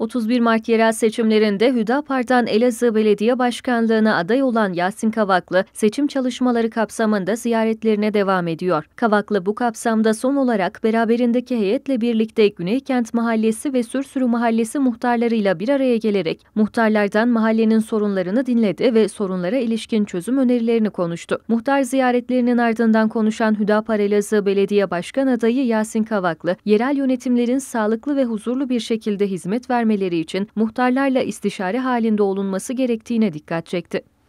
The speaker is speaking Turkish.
31 Mart yerel seçimlerinde Hüdapar'dan Elazığ Belediye Başkanlığı'na aday olan Yasin Kavaklı, seçim çalışmaları kapsamında ziyaretlerine devam ediyor. Kavaklı bu kapsamda son olarak beraberindeki heyetle birlikte Güneykent Mahallesi ve Sürsürü Mahallesi muhtarlarıyla bir araya gelerek muhtarlardan mahallenin sorunlarını dinledi ve sorunlara ilişkin çözüm önerilerini konuştu. Muhtar ziyaretlerinin ardından konuşan Hüdapar Elazığ Belediye Başkan adayı Yasin Kavaklı, yerel yönetimlerin sağlıklı ve huzurlu bir şekilde hizmet vermesi vermeleri için muhtarlarla istişare halinde olunması gerektiğine dikkat çekti.